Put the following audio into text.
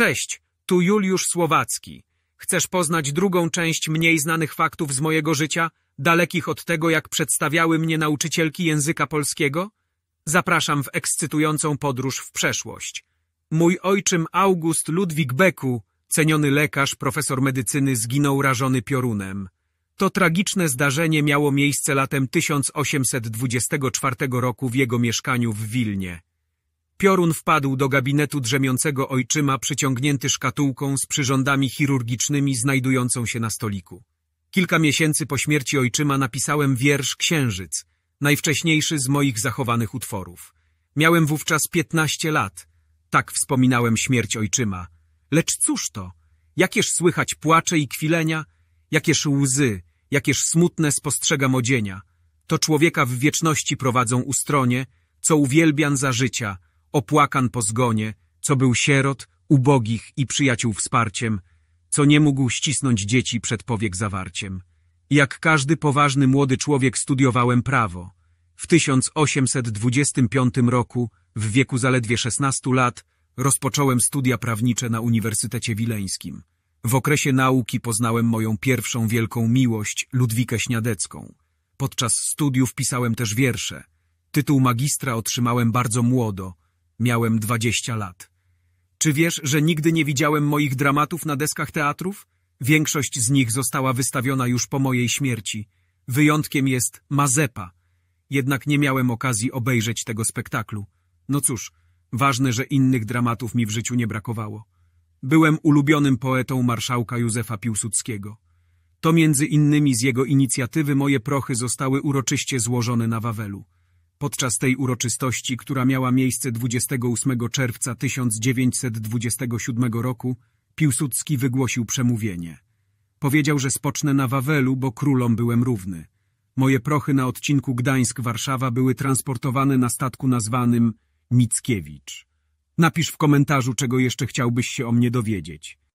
Cześć, tu Juliusz Słowacki. Chcesz poznać drugą część mniej znanych faktów z mojego życia, dalekich od tego, jak przedstawiały mnie nauczycielki języka polskiego? Zapraszam w ekscytującą podróż w przeszłość. Mój ojczym August Ludwik Beku, ceniony lekarz, profesor medycyny, zginął rażony piorunem. To tragiczne zdarzenie miało miejsce latem 1824 roku w jego mieszkaniu w Wilnie. Piorun wpadł do gabinetu drzemiącego ojczyma przyciągnięty szkatułką z przyrządami chirurgicznymi znajdującą się na stoliku. Kilka miesięcy po śmierci ojczyma napisałem wiersz Księżyc, najwcześniejszy z moich zachowanych utworów. Miałem wówczas piętnaście lat. Tak wspominałem śmierć ojczyma. Lecz cóż to? Jakież słychać płacze i kwilenia? Jakież łzy, jakież smutne spostrzegam odzienia? To człowieka w wieczności prowadzą ustronie, co uwielbiam za życia – opłakan po zgonie, co był sierot, ubogich i przyjaciół wsparciem, co nie mógł ścisnąć dzieci przed powiek zawarciem. Jak każdy poważny młody człowiek studiowałem prawo. W 1825 roku, w wieku zaledwie 16 lat, rozpocząłem studia prawnicze na Uniwersytecie Wileńskim. W okresie nauki poznałem moją pierwszą wielką miłość, Ludwikę Śniadecką. Podczas studiów pisałem też wiersze. Tytuł magistra otrzymałem bardzo młodo, Miałem dwadzieścia lat. Czy wiesz, że nigdy nie widziałem moich dramatów na deskach teatrów? Większość z nich została wystawiona już po mojej śmierci. Wyjątkiem jest Mazepa. Jednak nie miałem okazji obejrzeć tego spektaklu. No cóż, ważne, że innych dramatów mi w życiu nie brakowało. Byłem ulubionym poetą marszałka Józefa Piłsudskiego. To między innymi z jego inicjatywy moje prochy zostały uroczyście złożone na Wawelu. Podczas tej uroczystości, która miała miejsce 28 czerwca 1927 roku, Piłsudski wygłosił przemówienie. Powiedział, że spocznę na Wawelu, bo królom byłem równy. Moje prochy na odcinku Gdańsk-Warszawa były transportowane na statku nazwanym Mickiewicz. Napisz w komentarzu, czego jeszcze chciałbyś się o mnie dowiedzieć.